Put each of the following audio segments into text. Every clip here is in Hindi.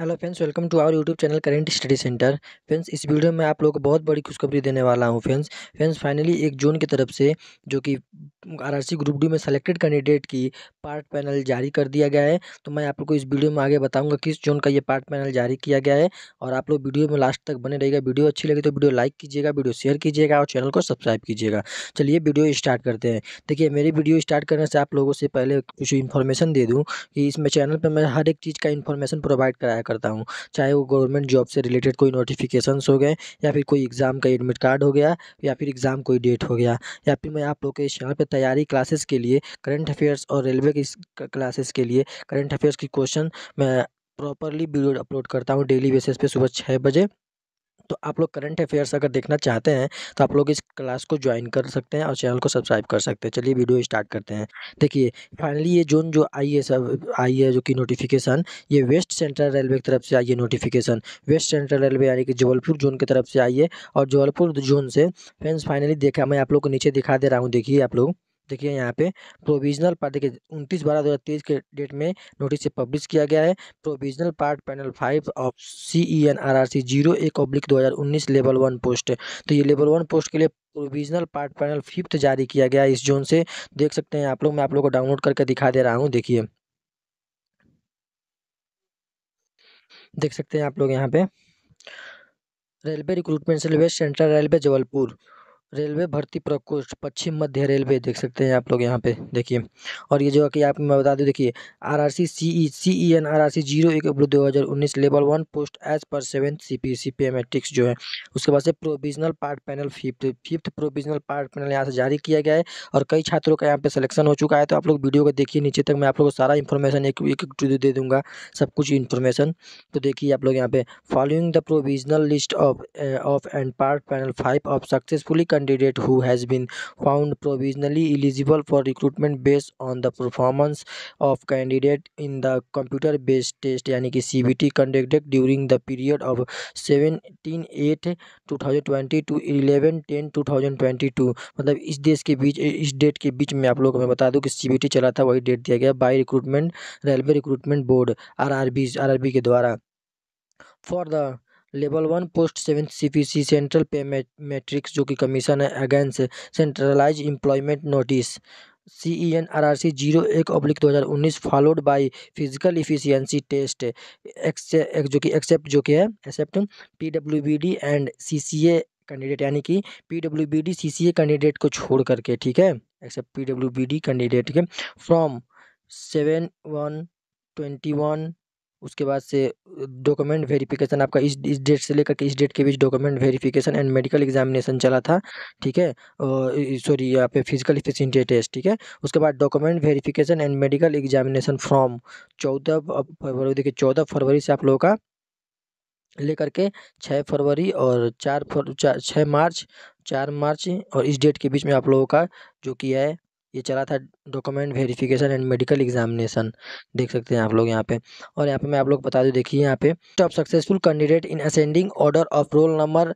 hello friends welcome to our YouTube channel current study centre friends इस वीडियो में आप लोगों को बहुत बड़ी खुशखबरी देने वाला हूं फ्रेंड्स फ्रेंड्स फाइनली एक जून की तरफ से जो कि आरआरसी ग्रुप डी में सेलेक्टेड कैंडिडेट की पार्ट पैनल जारी कर दिया गया है तो मैं आप लोग को इस वीडियो में आगे बताऊँगा किस जोन का ये पार्ट पैनल जारी किया गया है और आप लोग वीडियो में लास्ट तक बने रहेगा वीडियो अच्छी लगी तो वीडियो लाइक कीजिएगा वीडियो शेयर कीजिएगा और चैनल को सब्सक्राइब कीजिएगा चलिए वीडियो स्टार्ट करते हैं देखिए मेरी वीडियो स्टार्ट करने से आप लोगों से पहले कुछ इन्फॉर्मेशन दे दूँ कि इसमें चैनल पर मैं हर एक चीज़ का इन्फॉर्मेशन प्रोवाइड कराया करता हूँ चाहे वो गवर्नमेंट जॉब से रिलेटेड कोई नोटिफिकेशंस हो गए या फिर कोई एग्ज़ाम का एडमिट कार्ड हो गया या फिर एग्ज़ाम कोई डेट हो गया या फिर मैं आप लोग के इस चैनल पर तैयारी क्लासेस के लिए करंट अफेयर्स और रेलवे की क्लासेस के लिए करंट अफेयर्स की क्वेश्चन मैं प्रॉपरली वीडियो अपलोड करता हूँ डेली बेसिस पे सुबह छः बजे तो आप लोग करंट अफेयर्स अगर देखना चाहते हैं तो आप लोग इस क्लास को ज्वाइन कर सकते हैं और चैनल को सब्सक्राइब कर सकते हैं चलिए वीडियो स्टार्ट करते हैं देखिए फाइनली ये जोन जो आई है सब आई है जो कि नोटिफिकेशन ये वेस्ट सेंट्रल रेलवे की तरफ से आई है नोटिफिकेशन वेस्ट सेंट्रल रेलवे यानी कि जबलपुर जोन की तरफ से आई है और जबलपुर जोन से फ्रेंड्स फाइनली देखा मैं आप लोग को नीचे दिखा दे रहा हूँ देखिए आप लोग देखिए यहाँ पे प्रोविजनल पार्ट देखिए उनतीस बारह दो हज़ार तेईस के डेट में नोटिस से पब्लिश किया गया है provisional part panel five of C E N R R C zero एक ऑब्लिक दो हज़ार उन्नीस लेवल वन पोस्ट तो ये लेवल वन पोस्ट के लिए प्रोविजनल पार्ट पैनल फिफ्थ जारी किया गया है इस जोन से देख सकते हैं आप लोग मैं आप लोग को डाउनलोड करके दिखा दे रहा हूँ देखिए देख सकते हैं आप लोग यहाँ पे railway recruitment cell west central railway Jabalpur railway भर्ती प्रकोष्ठ पश्चिम मध्य रेलवे देख सकते हैं आप लोग यहाँ पे देखिए और ये जो है कि आप मैं बता दूँ देखिए R R C C E C E N R R C zero एक अप्रैल दो हज़ार उन्नीस लेवल वन पोस्ट एज पर seven C P C P matrix जो है उसके बाद से provisional part panel fifth fifth provisional part panel यहाँ से जारी किया गया है और कई छात्रों का यहाँ पर सलेक्शन हो चुका है तो आप लोग वीडियो को देखिए नीचे तक मैं आप लोग को सारा इन्फॉर्मेशन एक एक दे दूँगा सब कुछ इन्फॉर्मेशन तो देखिए आप लोग यहाँ पे following the provisional list of of and part panel five of successfully candidate who has been found provisionally eligible for recruitment based on the performance of candidate in the computer based test यानी कि C B T conducted during the period of seventeen eight two thousand twenty two eleven ten two thousand twenty two मतलब इस देश के बीच इस डेट के बीच में आप लोगों को बता दूं कि सी बी टी चला था वही डेट दिया गया by recruitment railway recruitment board R R B R R B के द्वारा for the level one post seven CPC central pay matrix जो कि कमीशन है against centralise employment notice C E N R R C zero एक अब्लिक दो हज़ार उन्नीस followed by physical efficiency test except जो कि एक्सेप्ट जो कि है except P W B D and C C A candidate यानी कि P W B D C C A candidate को छोड़ करके ठीक है except P W B D candidate के from seven one twenty one उसके बाद से डॉक्यूमेंट वेरिफिकेशन आपका इस इस डेट से लेकर के इस डेट के बीच document verification and medical examination चला था ठीक है सॉरी यहाँ पे फिजिकल इफिशेंटी टेस्ट ठीक है उसके बाद document verification and medical examination form चौदह फरवरी देखिए चौदह फरवरी से आप लोगों का लेकर के छः फरवरी और चार फर चार छः मार्च चार मार्च और इस डेट के बीच में आप लोगों का जो कि है ये चला था document verification and medical examination देख सकते हैं आप लोग यहाँ पे और यहाँ पे मैं आप लोग बता दूँ देखिए यहाँ पे top successful candidate in ascending order of roll number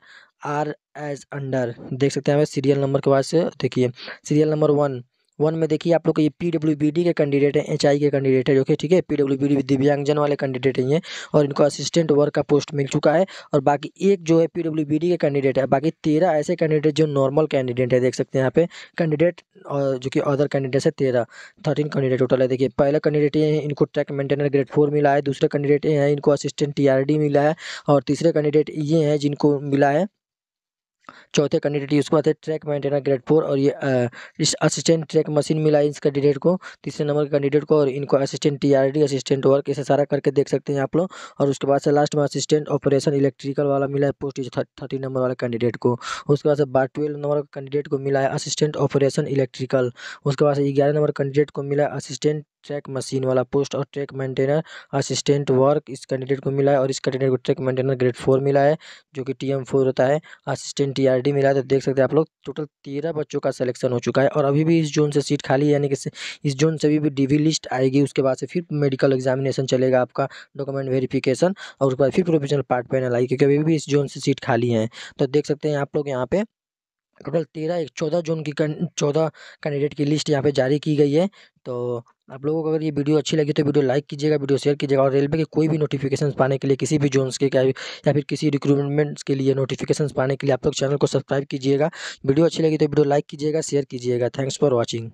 are as under देख सकते हैं यहाँ पे सीरियल नंबर के बाद से देखिए सीरियल नंबर वन वन में देखिए आप लोग को ये पी डब्ल्यू बी डी के कैंडिडेट हैं एच आई के कैंडिडेट है जो कि ठीक है पी डब्ल्यू बी डी दिव्यांगजन वाले कैंडिडेट ही हैं और इनको असिस्टेंट वर्क का पोस्ट मिल चुका है और बाकी एक जो है पी डब्ल्यू बी डी के कैंडिडेट है बाकी तेरह ऐसे कैंडिडेट जो नॉर्मल कैंडिडेट है देख सकते हैं यहाँ पे कैंडिडेट और जो कि अदर कैंडिडेट है तेरह थर्टीन कैंडिडेट टोटल है देखिए पहला कैंडिडेट ये है इनको ट्रैक मेंटेनर ग्रेड फोर मिला है दूसरे कैंडिडेट ये है इनको असिस्टेंट टी आर डी मिला है और तीसरे कैंडिडेट ये हैं जिनको मिला है चौथे कैंडिडेट उसके बाद है ट्रैक मेंटेनर ग्रेड फोर और ये असिस्टेंट ट्रैक मशीन मिला है इस कैंडिडेट को तीसरे नंबर के कैंडिडेट को और इनको असिस्टेंट टीआरडी असिस्टेंट वर्क ऐसे सारा करके देख सकते हैं आप लोग और उसके बाद से लास्ट में असिस्टेंट ऑपरेशन इलेक्ट्रिकल वाला मिला है पोस्ट थर्टी नंबर वाले कैंडिडेट को उसके बाद से ट्वेल्व नंबर कैंडिडेट को मिला है असिस्टेंट ऑपरेशन इलेक्ट्रिकल उसके बाद से ग्यारह नंबर कैंडिडेट को मिला है असिस्टेंट ट्रैक मशीन वाला पोस्ट और ट्रैक मेंटेनर असिस्टेंट वर्क इस कैंडिडेट को मिला है और इस कैंडिडेट को ट्रैक मेंटेनर ग्रेड फोर मिला है जो कि टी एम फोर होता है असिस्टेंट टी आर डी मिला है तो देख सकते हैं आप लोग टोटल तेरह बच्चों का सिलेक्शन हो चुका है और अभी भी इस जोन से सीट खाली है यानी कि इस जोन से अभी भी डी वी लिस्ट आएगी उसके बाद से फिर मेडिकल एग्जामिनेशन चलेगा आपका डॉक्यूमेंट वेरीफिकेशन और उसके बाद फिर प्रोफेशनल पार्ट पैनल आएगी क्योंकि अभी भी इस जोन से सीट खाली है तो देख सकते हैं आप लोग यहाँ पे टोटल तेरह एक चौदह जोन की चौदह कैंडिडेट की लिस्ट यहाँ पे जारी की गई है तो आप लोगों को अगर ये वीडियो अच्छी लगी तो वीडियो लाइक कीजिएगा वीडियो शेयर कीजिएगा और रेलवे के कोई भी नोटिफिकेशन पाने के लिए किसी भी जोन्स के या फिर किसी रिक्रूटमेंट्स के लिए नोटिफिकेशन पाने के लिए आप लोग चैनल को सब्सक्राइब कीजिएगा वीडियो अच्छी लगी तो वीडियो लाइक कीजिएगा शेयर कीजिएगा थैंक्स फॉर वॉचिंग